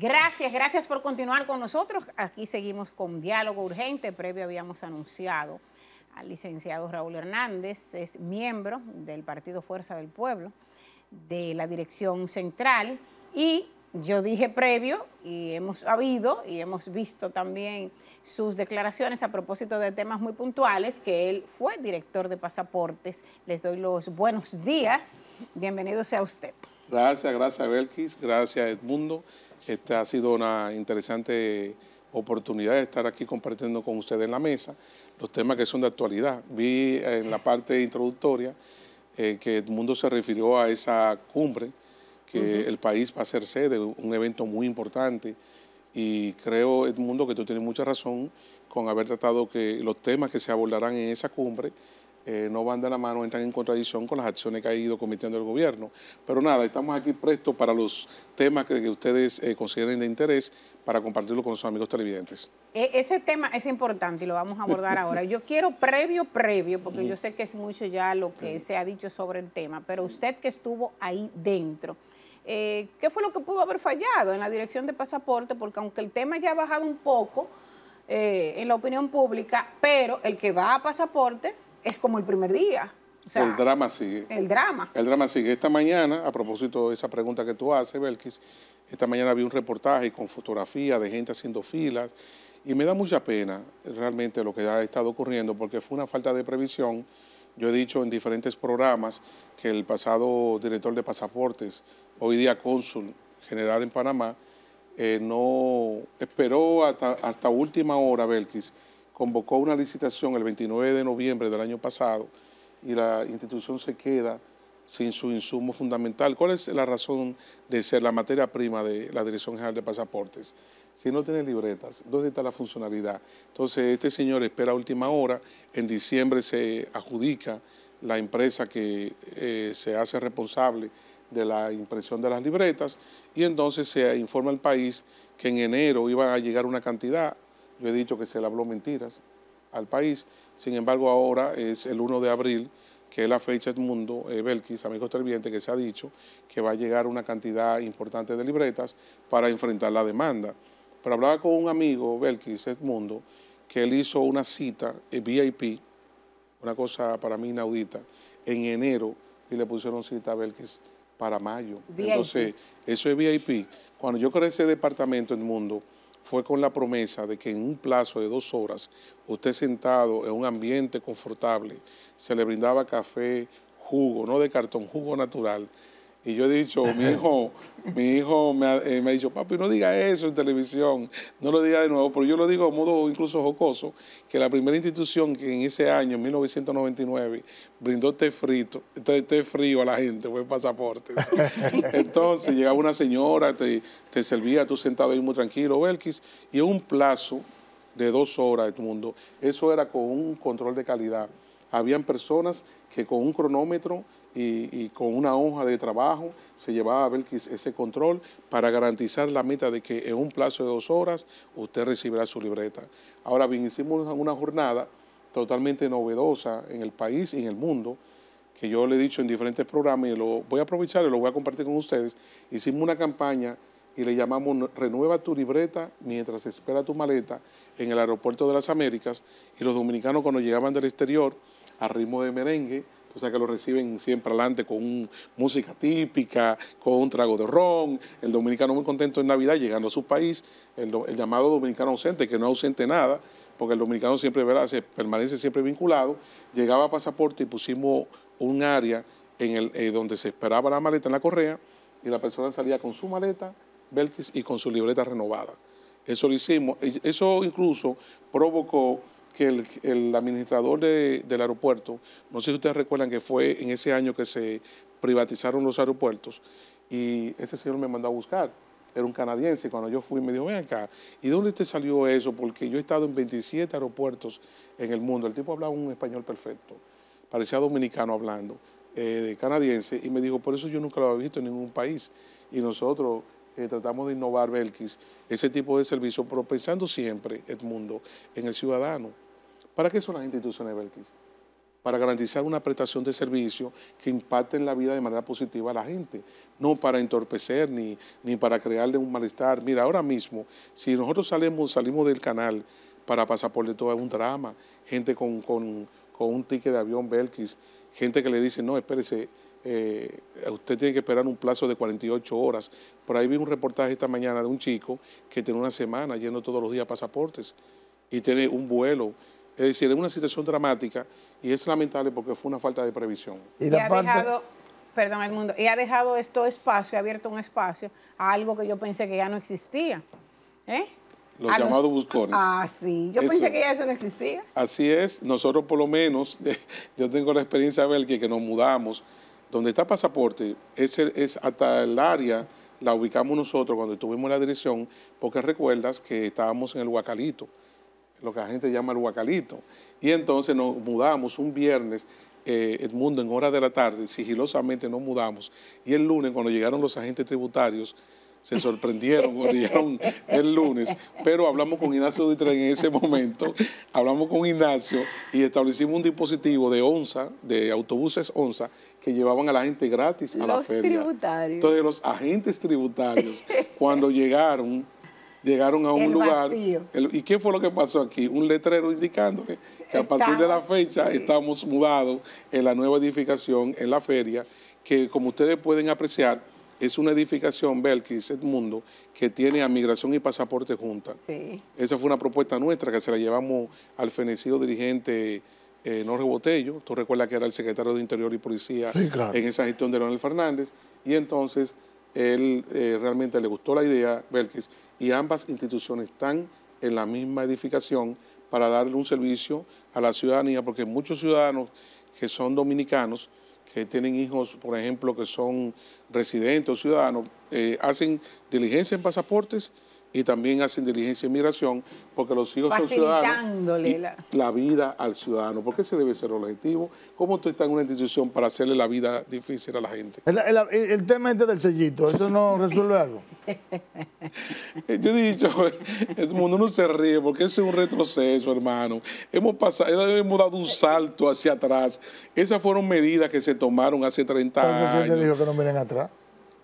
Gracias, gracias por continuar con nosotros. Aquí seguimos con diálogo urgente. Previo habíamos anunciado al licenciado Raúl Hernández, es miembro del Partido Fuerza del Pueblo, de la Dirección Central. Y yo dije previo, y hemos habido y hemos visto también sus declaraciones a propósito de temas muy puntuales, que él fue director de pasaportes. Les doy los buenos días. Bienvenido sea usted. Gracias, gracias Belkis, gracias Edmundo. Esta ha sido una interesante oportunidad de estar aquí compartiendo con ustedes en la mesa los temas que son de actualidad. Vi en la parte introductoria eh, que Edmundo se refirió a esa cumbre, que el país va a ser sede, un evento muy importante. Y creo, Edmundo, que tú tienes mucha razón con haber tratado que los temas que se abordarán en esa cumbre eh, no van de la mano, entran en contradicción con las acciones que ha ido cometiendo el gobierno. Pero nada, estamos aquí prestos para los temas que, ustedes eh, consideren de interés para compartirlo con sus amigos televidentes. E, ese tema es importante y lo vamos a abordar ahora. Yo quiero previo, previo, porque yo sé que es mucho ya lo que se ha dicho sobre el tema, pero usted que estuvo ahí dentro. Eh, ¿Qué fue lo que pudo haber fallado en la dirección de pasaporte? Porque aunque el tema ya ha bajado un poco en la opinión pública, pero el que va a pasaporte es como el primer día. el drama sigue. El drama. El drama sigue. Esta mañana, a propósito de esa pregunta que tú haces, Belkis, esta mañana vi un reportaje con fotografía de gente haciendo filas y me da mucha pena realmente lo que ha estado ocurriendo porque fue una falta de previsión. Yo he dicho en diferentes programas que el pasado director de pasaportes, hoy día cónsul general en Panamá, eh, no esperó hasta, hasta última hora, Belkis, convocó una licitación el 29 de noviembre del año pasado y la institución se queda sin su insumo fundamental. ¿Cuál es la razón de ser la materia prima de la Dirección General de Pasaportes? Si no tiene libretas, ¿dónde está la funcionalidad? Entonces, este señor espera última hora, en diciembre se adjudica la empresa que eh, se hace responsable de la impresión de las libretas y entonces se informa al país que en enero iba a llegar una cantidad yo he dicho que se le habló mentiras al país. Sin embargo, ahora es el 1 de abril, que es la fecha del mundo, eh, Belkis, amigos televidentes, que se ha dicho que va a llegar una cantidad importante de libretas para enfrentar la demanda. Pero hablaba con un amigo, Belkis Edmundo, que él hizo una cita eh, VIP, una cosa para mí inaudita, en enero y le pusieron cita a Belkis para mayo. VIP. Entonces, eso es VIP. Cuando yo creé ese departamento en Mundo, fue con la promesa de que en un plazo de dos horas, usted sentado en un ambiente confortable, se le brindaba café, jugo, no de cartón, jugo natural, y yo he dicho, mi hijo, mi hijo eh, me ha, dicho, papi, no diga eso en televisión, no lo diga de nuevo, pero yo lo digo de modo incluso jocoso, que la primera institución que en ese año, en 1999, brindó té, frito, té, frío a la gente fue pasaporte. Entonces llegaba una señora, te, te servía, tú sentado ahí muy tranquilo, Belkis, y en un plazo de dos horas de tu mundo, eso era con un control de calidad. Habían personas que con un cronómetro y, con una hoja de trabajo se llevaba a ver ese control para garantizar la meta de que en un plazo de dos horas usted recibirá su libreta. Ahora bien, hicimos una jornada totalmente novedosa en el país y en el mundo, que yo le he dicho en diferentes programas y lo voy a aprovechar y lo voy a compartir con ustedes. Hicimos una campaña y le llamamos Renueva tu libreta mientras espera tu maleta en el aeropuerto de las Américas y los dominicanos cuando llegaban del exterior a ritmo de merengue, o sea, que lo reciben siempre adelante con música típica, con un trago de ron. El dominicano muy contento en Navidad llegando a su país. El, llamado dominicano ausente, que no ausente nada, porque el dominicano siempre Se, permanece siempre vinculado. Llegaba a pasaporte y pusimos un área en el, eh, donde se esperaba la maleta en la correa y la persona salía con su maleta, Belkis, y con su libreta renovada. Eso lo hicimos. Eso incluso provocó que el, administrador del aeropuerto, no sé si ustedes recuerdan que fue en ese año que se privatizaron los aeropuertos y ese señor me mandó a buscar. Era un canadiense. Cuando yo fui, me dijo, ven acá, ¿y dónde te salió eso? Porque yo he estado en 27 aeropuertos en el mundo. El tipo hablaba un español perfecto. Parecía dominicano hablando, eh, canadiense. Y me dijo, por eso yo nunca lo había visto en ningún país. Y nosotros eh, tratamos de innovar, Belkis, ese tipo de servicio, pero pensando siempre, Edmundo, en el ciudadano. ¿Para qué son las instituciones, Belkis? Para garantizar una prestación de servicio que impacte en la vida de manera positiva a la gente, no para entorpecer ni, ni para crearle un malestar. Mira, ahora mismo, si nosotros salimos, salimos del canal para pasar por de todo, es un drama. Gente con, con un ticket de avión, Belkis, gente que le dice, no, espérese, eh, usted tiene que esperar un plazo de 48 horas. Por ahí vi un reportaje esta mañana de un chico que tiene una semana yendo todos los días pasaportes y tiene un vuelo. Es decir, es una situación dramática y es lamentable porque fue una falta de previsión. Y, ha dejado, perdón el mundo, y ha dejado esto espacio, ha abierto un espacio a algo que yo pensé que ya no existía. ¿eh? Los llamados buscones. Ah, sí. Yo pensé que ya eso no existía. Así es. Nosotros por lo menos, yo tengo la experiencia de ver que nos mudamos donde está pasaporte es, el, es hasta el área la ubicamos nosotros cuando estuvimos en la dirección, porque recuerdas que estábamos en el Huacalito, lo que la gente llama el Huacalito. Y entonces nos mudamos un viernes, eh, Edmundo, en horas de la tarde, sigilosamente nos mudamos. Y el lunes, cuando llegaron los agentes tributarios, se sorprendieron, el lunes, pero hablamos con Ignacio Dutra en ese momento, hablamos con Ignacio y establecimos un dispositivo de onza, de autobuses onza, que llevaban a la gente gratis a la feria. Tributarios. Entonces los agentes tributarios, cuando llegaron, llegaron a un lugar. ¿Y qué fue lo que pasó aquí? Un letrero indicando que a partir de la fecha estamos mudados en la nueva edificación, en la feria, que como ustedes pueden apreciar, es una edificación, Belkis Edmundo, que tiene a migración y pasaporte juntas. Esa fue una propuesta nuestra que se la llevamos al fenecido dirigente eh, Norio Botello. Tú recuerdas que era el secretario de Interior y Policía en esa gestión de Leonel Fernández. Y entonces él eh, realmente le gustó la idea, Belkis, y ambas instituciones están en la misma edificación para darle un servicio a la ciudadanía, porque muchos ciudadanos que son dominicanos, que tienen hijos, por ejemplo, que son residentes o ciudadanos, eh, hacen diligencia en pasaportes y también hacen diligencia y e migración, porque los hijos son ciudadanos. Y la... vida al ciudadano, porque ese debe ser el objetivo. ¿Cómo tú estás en una institución para hacerle la vida difícil a la gente? El, tema este del sellito, ¿eso no resuelve algo? Yo he dicho, el mundo no se ríe, porque eso es un retroceso, hermano. Hemos, pasado, hemos dado un salto hacia atrás. Esas fueron medidas que se tomaron hace 30 años. que no miren atrás?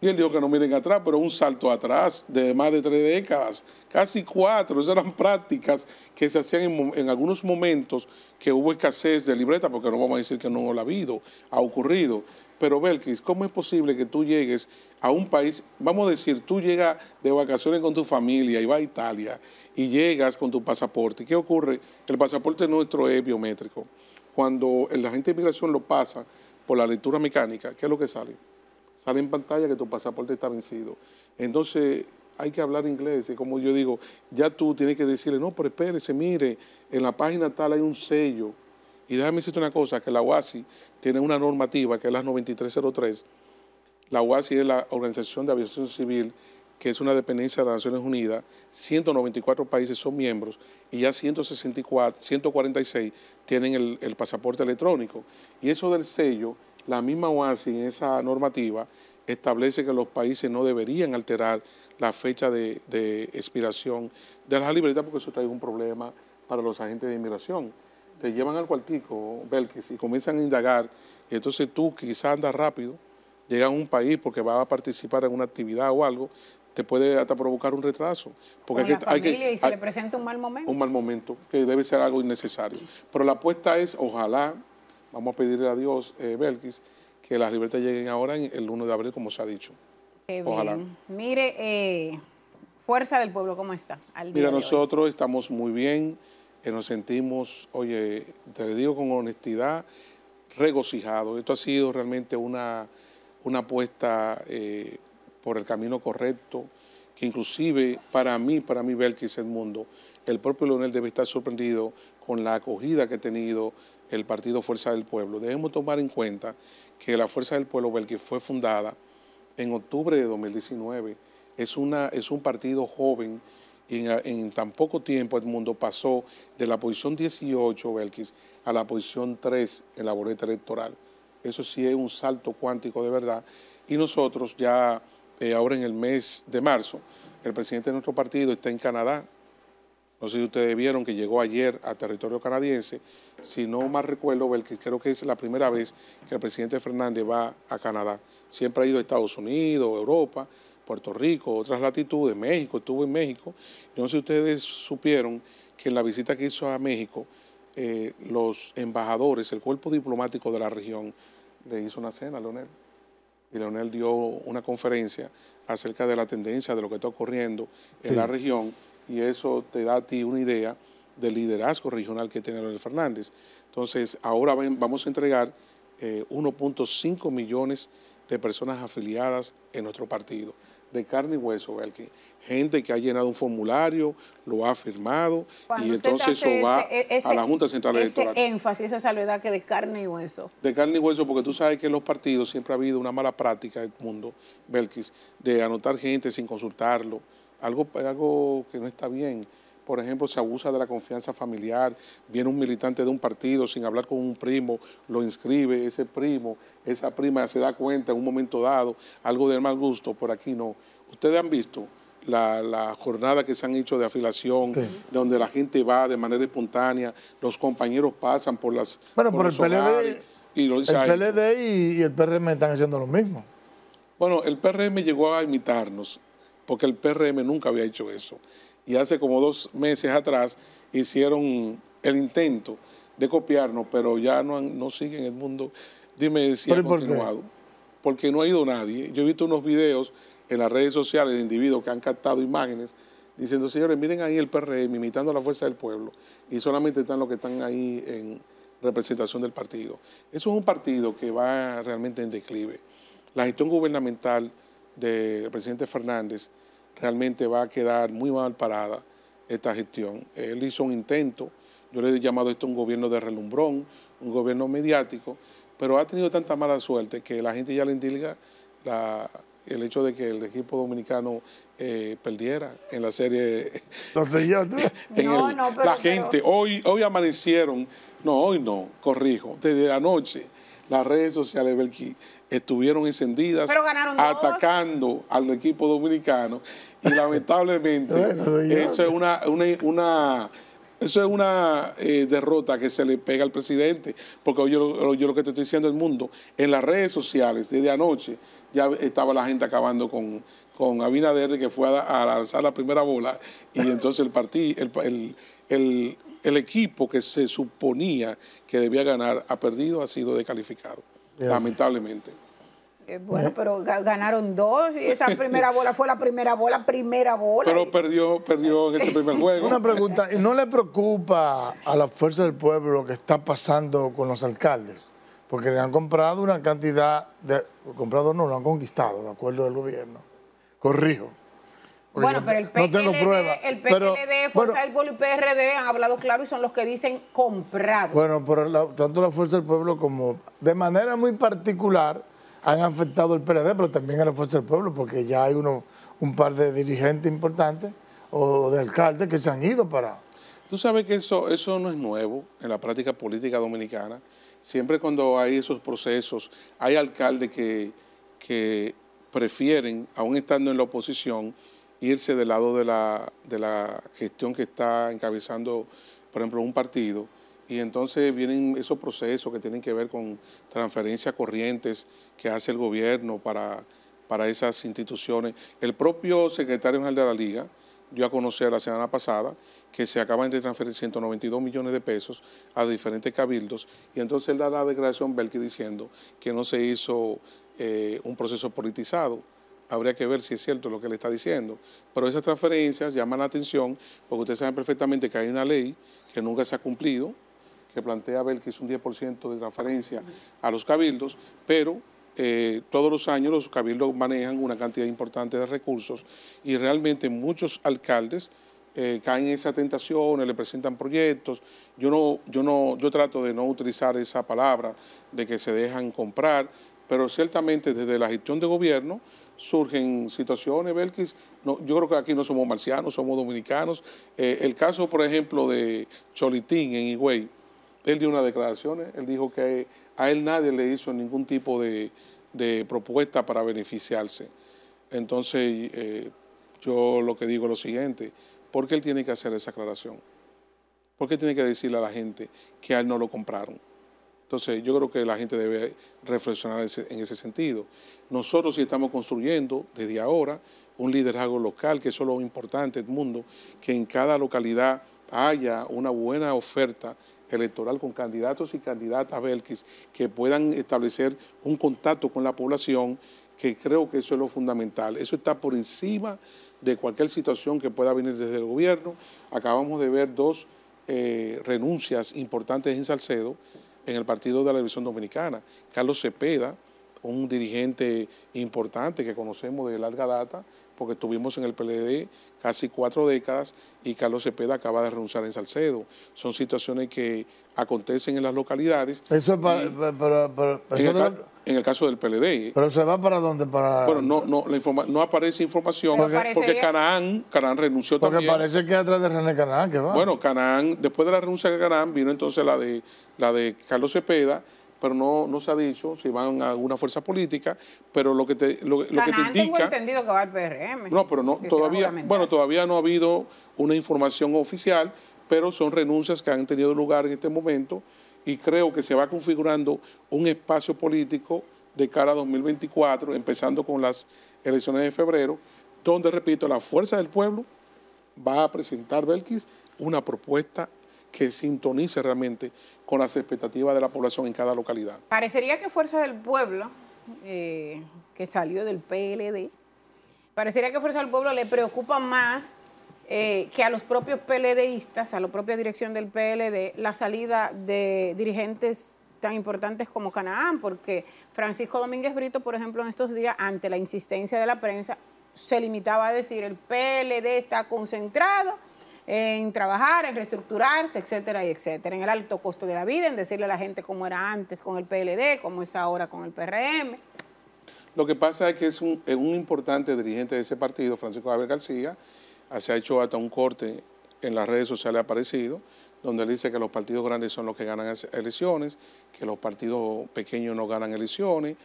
Y él dijo que no miren atrás, pero un salto atrás de más de tres décadas, casi cuatro. Esas eran prácticas que se hacían en, algunos momentos que hubo escasez de libreta, porque no vamos a decir que no lo ha habido, ha ocurrido. Pero Belkis, ¿cómo es posible que tú llegues a un país, vamos a decir, tú llegas de vacaciones con tu familia y vas a Italia y llegas con tu pasaporte? ¿Qué ocurre? El pasaporte nuestro es biométrico. Cuando la gente de inmigración lo pasa por la lectura mecánica, ¿qué es lo que sale? sale en pantalla que tu pasaporte está vencido. Entonces, hay que hablar inglés. Y como yo digo, ya tú tienes que decirle, no, pero espérese, mire, en la página tal hay un sello. Y déjame decirte una cosa, que la OASI tiene una normativa, que es la 9303. La UASI es la Organización de Aviación Civil, que es una dependencia de las Naciones Unidas. 194 países son miembros y ya 164, 146 tienen el pasaporte electrónico. Y eso del sello la misma OASI en esa normativa establece que los países no deberían alterar la fecha de, expiración de las libertad porque eso trae un problema para los agentes de inmigración. Te llevan al cuartico, que y comienzan a indagar. Y entonces tú quizás andas rápido, llegas a un país porque vas a participar en una actividad o algo, te puede hasta provocar un retraso. Porque hay, que, y se le presenta un mal momento. Un mal momento, que debe ser algo innecesario. Pero la apuesta es, ojalá Vamos a pedirle a Dios, eh, Belkis, que las libertades lleguen ahora el 1 de abril, como se ha dicho. Ojalá. Mire, eh, Fuerza del Pueblo, ¿cómo está? Mira, nosotros estamos muy bien, eh, nos sentimos, oye, te digo con honestidad, regocijados. Esto ha sido realmente una, una apuesta eh, por el camino correcto, que inclusive para mí, para mí, Belkis mundo, el propio Leonel debe estar sorprendido con la acogida que ha tenido el partido Fuerza del Pueblo. Debemos tomar en cuenta que la Fuerza del Pueblo, el que fue fundada en octubre de 2019, es, una, es un partido joven y en, tan poco tiempo el mundo pasó de la posición 18, Belkis, a la posición 3 en la boleta electoral. Eso sí es un salto cuántico de verdad. Y nosotros ya eh, ahora en el mes de marzo, el presidente de nuestro partido está en Canadá, no sé si ustedes vieron que llegó ayer a territorio canadiense, si no mal recuerdo, creo que es la primera vez que el presidente Fernández va a Canadá. Siempre ha ido a Estados Unidos, Europa, Puerto Rico, otras latitudes, México, estuvo en México. No sé si ustedes supieron que en la visita que hizo a México, eh, los embajadores, el cuerpo diplomático de la región, le hizo una cena a Leonel. Y Leonel dio una conferencia acerca de la tendencia de lo que está ocurriendo en la región y eso te da a ti una idea del liderazgo regional que tiene Leonel Fernández. Entonces, ahora vamos a entregar 1.5 eh, millones de personas afiliadas en nuestro partido, de carne y hueso, Belkis. Gente que ha llenado un formulario, lo ha firmado, y entonces eso va e, a la Junta Central ese énfasis, esa salvedad que de carne y hueso. De carne y hueso, porque tú sabes que en los partidos siempre ha habido una mala práctica del mundo, Belkis, de anotar gente sin consultarlo, algo, algo que no está bien. Por ejemplo, se abusa de la confianza familiar, viene un militante de un partido sin hablar con un primo, lo inscribe, ese primo, esa prima se da cuenta en un momento dado, algo de mal gusto, por aquí no. Ustedes han visto la, jornada que se han hecho de afilación, donde la gente va de manera espontánea, los compañeros pasan por las. Bueno, por el PLD, el PLD y, el PRM están haciendo lo mismo. Bueno, el PRM llegó a imitarnos porque el PRM nunca había hecho eso. Y hace como dos meses atrás hicieron el intento de copiarnos, pero ya no, no siguen el mundo. Dime si ha continuado. porque no ha ido nadie. Yo he visto unos videos en las redes sociales de individuos que han captado imágenes diciendo, señores, miren ahí el PRM imitando a la fuerza del pueblo y solamente están los que están ahí en representación del partido. Eso es un partido que va realmente en declive. La gestión gubernamental del presidente Fernández, realmente va a quedar muy mal parada esta gestión. Él hizo un intento, yo le he llamado esto un gobierno de relumbrón, un gobierno mediático, pero ha tenido tanta mala suerte que la gente ya le indilga el hecho de que el equipo dominicano eh, perdiera en la serie. no, no, la gente, hoy, hoy amanecieron, no, hoy no, corrijo, desde anoche, las redes sociales, Belki, estuvieron encendidas atacando al equipo dominicano y lamentablemente eso es una, eso es una eh, derrota que se le pega al presidente, porque yo, yo, lo que te estoy diciendo el mundo, en las redes sociales desde anoche ya estaba la gente acabando con, con Abinader, que fue a, lanzar la primera bola, y entonces el partido, el equipo que se suponía que debía ganar ha perdido, ha sido descalificado lamentablemente. Eh, bueno, eh. pero ganaron dos y esa primera bola fue la primera bola, primera bola. Pero perdió, perdió en ese primer juego. Una pregunta, ¿no le preocupa a la fuerza del pueblo lo que está pasando con los alcaldes? Porque le han comprado una cantidad de... Comprado no, lo han conquistado, de acuerdo al gobierno. Corrijo bueno, pero el PLD, Fuerza del Pueblo y PRD han hablado claro y son los que dicen comprado. Bueno, pero tanto la Fuerza del Pueblo como de manera muy particular han afectado al PLD, pero también a la Fuerza del Pueblo, porque ya hay uno, un par de dirigentes importantes o de alcaldes que se han ido para... Tú sabes que eso, eso no es nuevo en la práctica política dominicana. Siempre cuando hay esos procesos, hay alcaldes que, que prefieren, aún estando en la oposición, irse del lado de la, de la gestión que está encabezando, por ejemplo, un partido, y entonces vienen esos procesos que tienen que ver con transferencias corrientes que hace el gobierno para, para esas instituciones. El propio secretario general de la Liga yo a conocer la semana pasada que se acaban de transferir 192 millones de pesos a diferentes cabildos y entonces él da la declaración Belki diciendo que no se hizo eh, un proceso politizado habría que ver si es cierto lo que le está diciendo. Pero esas transferencias llaman la atención porque ustedes saben perfectamente que hay una ley que nunca se ha cumplido, que plantea ver que es un 10% de transferencia a los cabildos, pero eh, todos los años los cabildos manejan una cantidad importante de recursos y realmente muchos alcaldes eh, caen en esa tentación, le presentan proyectos. Yo no, yo no, yo trato de no utilizar esa palabra de que se dejan comprar, pero ciertamente desde la gestión de gobierno surgen situaciones, Belkis. No, yo creo que aquí no somos marcianos, somos dominicanos. Eh, el caso, por ejemplo, de Cholitín en Higüey, él dio una declaración, él dijo que a él nadie le hizo ningún tipo de, propuesta para beneficiarse. Entonces, eh, yo lo que digo es lo siguiente, ¿por qué él tiene que hacer esa aclaración? ¿Por qué tiene que decirle a la gente que a él no lo compraron? Entonces yo creo que la gente debe reflexionar en ese sentido. Nosotros sí estamos construyendo desde ahora un liderazgo local, que eso es lo importante del mundo, que en cada localidad haya una buena oferta electoral con candidatos y candidatas Belkis que puedan establecer un contacto con la población, que creo que eso es lo fundamental. Eso está por encima de cualquier situación que pueda venir desde el gobierno. Acabamos de ver dos eh, renuncias importantes en Salcedo en el partido de la división dominicana. Carlos Cepeda, un dirigente importante que conocemos de larga data, porque estuvimos en el PLD casi cuatro décadas y Carlos Cepeda acaba de renunciar en Salcedo. Son situaciones que acontecen en las localidades. Eso es para... en, el caso del PLD. ¿Pero se va para dónde? Para... Bueno, no, no, aparece información porque, Canaán, renunció también. Porque parece que atrás de René Canaán qué va. Bueno, Canaán, después de la renuncia de Canaán, vino entonces la de, la de Carlos Cepeda, pero no, no se ha dicho si van a alguna fuerza política, pero lo que te, lo, que tengo entendido que va al PRM. No, pero no, todavía, bueno, todavía no ha habido una información oficial, pero son renuncias que han tenido lugar en este momento y creo que se va configurando un espacio político de cara a 2024, empezando con las elecciones de febrero, donde, repito, la fuerza del pueblo va a presentar, Belkis, una propuesta que sintonice realmente con las expectativas de la población en cada localidad. Parecería que Fuerza del Pueblo, eh, que salió del PLD, parecería que Fuerza del Pueblo le preocupa más eh, que a los propios PLDistas, a la propia dirección del PLD, la salida de dirigentes tan importantes como Canaán, porque Francisco Domínguez Brito, por ejemplo, en estos días, ante la insistencia de la prensa, se limitaba a decir el PLD está concentrado en trabajar, en reestructurarse, etcétera, y etcétera, en el alto costo de la vida, en decirle a la gente cómo era antes con el PLD, cómo es ahora con el PRM. Lo que pasa es que es un, eh, un importante dirigente de ese partido, Francisco Javier García, Ah, se ha hecho hasta un corte en las redes sociales aparecido, donde él dice que los partidos grandes son los que ganan elecciones, que los partidos pequeños no ganan elecciones,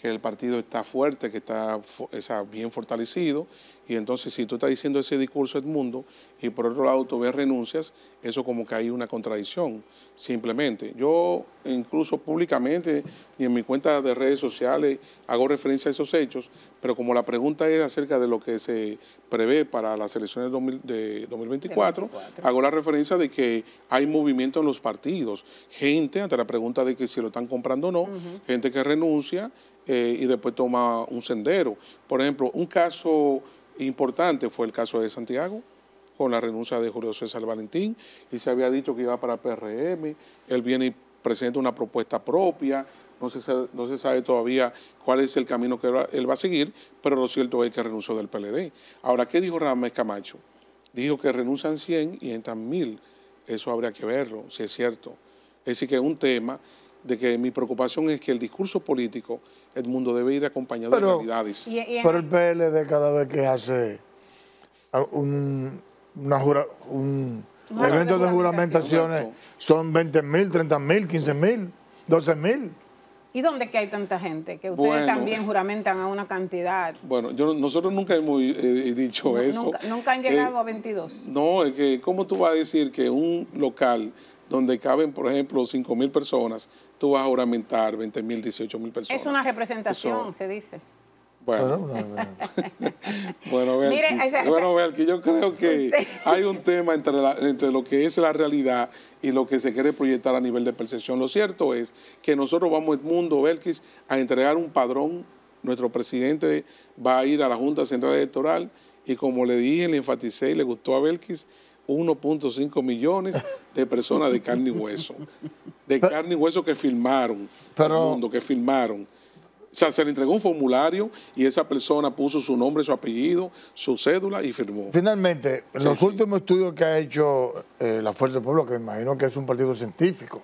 que el partido está fuerte, que está, está bien fortalecido y entonces, si tú estás diciendo ese discurso Edmundo y por otro lado tú ves renuncias, eso como que hay una contradicción, simplemente. Yo incluso públicamente y en mi cuenta de redes sociales hago referencia a esos hechos, pero como la pregunta es acerca de lo que se prevé para las elecciones de 2024, hago la referencia de que hay movimiento en los partidos, gente ante la pregunta de que si lo están comprando o no, gente que renuncia eh, y después toma un sendero. Por ejemplo, un caso Importante fue el caso de Santiago, con la renuncia de Julio César Valentín, y se había dicho que iba para PRM, él viene y presenta una propuesta propia, no se, sabe, no se sabe todavía cuál es el camino que él va a seguir, pero lo cierto es que renunció del PLD. Ahora, ¿qué dijo Ramés Camacho? Dijo que renuncian 100 y entran 1000. Eso habría que verlo, si es cierto. Es decir, que es un tema de que mi preocupación es que el discurso político, el mundo debe ir acompañado de realidades. Pero el PLD cada vez que hace un, una un evento de, juramentaciones, son 20 mil, 30 mil, 15 mil, 12 mil. ¿Y dónde que hay tanta gente? Que ustedes también juramentan a una cantidad. Bueno, nosotros nunca hemos eh, eh, dicho eso. Nunca, han llegado eh, a 22. No, es que ¿cómo tú vas a decir que un local donde caben, por ejemplo, 5 mil personas, tú vas a oramentar 20 mil, 18 mil personas. Es una representación, se dice. Bueno, bueno, yo creo que hay un tema entre, entre lo que es la realidad y lo que se quiere proyectar a nivel de percepción. Lo cierto es que nosotros vamos, Edmundo Belkis, a entregar un padrón. Nuestro presidente va a ir a la Junta Central Electoral y como le dije, le enfaticé y le gustó a Belkis, 1.5 millones de personas de carne y hueso. De carne y hueso que firmaron. Pero, el mundo, que firmaron. O sea, se le entregó un formulario y esa persona puso su nombre, su apellido, su cédula y firmó. Finalmente, los últimos estudios que ha hecho eh, la Fuerza del Pueblo, que me imagino que es un partido científico,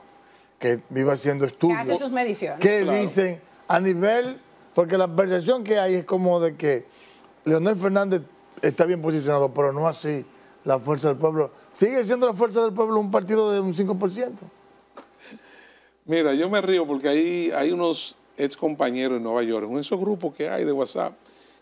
que vive haciendo estudios. Que hace sus mediciones. Que dicen a nivel, porque la percepción que hay es como de que Leonel Fernández está bien posicionado, pero no así la fuerza del pueblo. Sigue siendo la fuerza del pueblo un partido de un 5%. Mira, yo me río porque ahí hay unos ex compañeros en Nueva York, en esos grupos que hay de WhatsApp,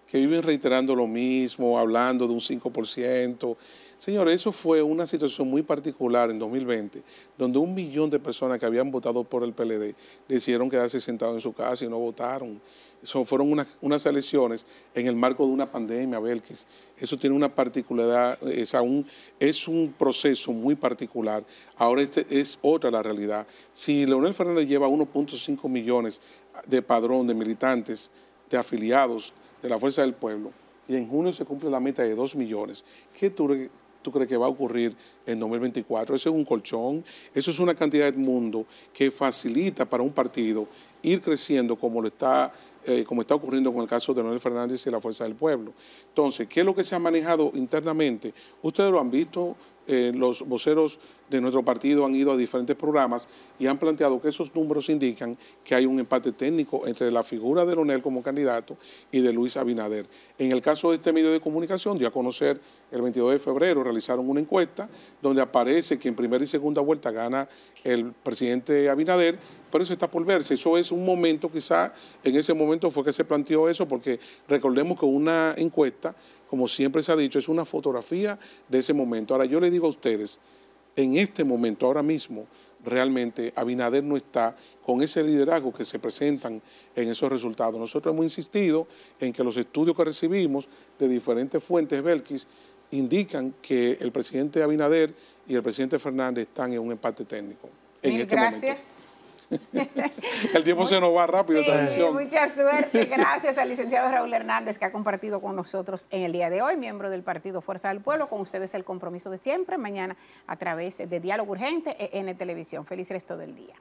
que viven reiterando lo mismo, hablando de un 5%, Señores, eso fue una situación muy particular en 2020, donde un millón de personas que habían votado por el PLD decidieron quedarse sentados en su casa y no votaron. Eso fueron unas elecciones en el marco de una pandemia, Belkis. Eso tiene una particularidad, es, aún, es un proceso muy particular. Ahora este es otra la realidad. Si Leonel Fernández lleva 1.5 millones de padrón de militantes, de afiliados de la Fuerza del Pueblo, y en junio se cumple la meta de 2 millones, ¿qué tú tú crees que va a ocurrir en 2024. Eso es un colchón, eso es una cantidad de mundo que facilita para un partido ir creciendo como lo está eh, como está ocurriendo con el caso de Noel Fernández y la Fuerza del Pueblo. Entonces, ¿qué es lo que se ha manejado internamente? Ustedes lo han visto, eh, los voceros de nuestro partido han ido a diferentes programas y han planteado que esos números indican que hay un empate técnico entre la figura de Lonel como candidato y de Luis Abinader. En el caso de este medio de comunicación, dio a conocer el 22 de febrero, realizaron una encuesta donde aparece que en primera y segunda vuelta gana el presidente Abinader, pero eso está por verse. Eso es un momento, quizá en ese momento fue que se planteó eso, porque recordemos que una encuesta, como siempre se ha dicho, es una fotografía de ese momento. Ahora yo le digo a ustedes, en este momento, ahora mismo, realmente Abinader no está con ese liderazgo que se presentan en esos resultados. Nosotros hemos insistido en que los estudios que recibimos de diferentes fuentes, Belkis, indican que el presidente Abinader y el presidente Fernández están en un empate técnico. En Mil este gracias el tiempo se nos va rápido. mucha suerte. Gracias al licenciado Raúl Hernández que ha compartido con nosotros en el día de hoy, miembro del Partido Fuerza del Pueblo. Con ustedes el compromiso de siempre. Mañana a través de Diálogo Urgente en Televisión. Feliz resto del día.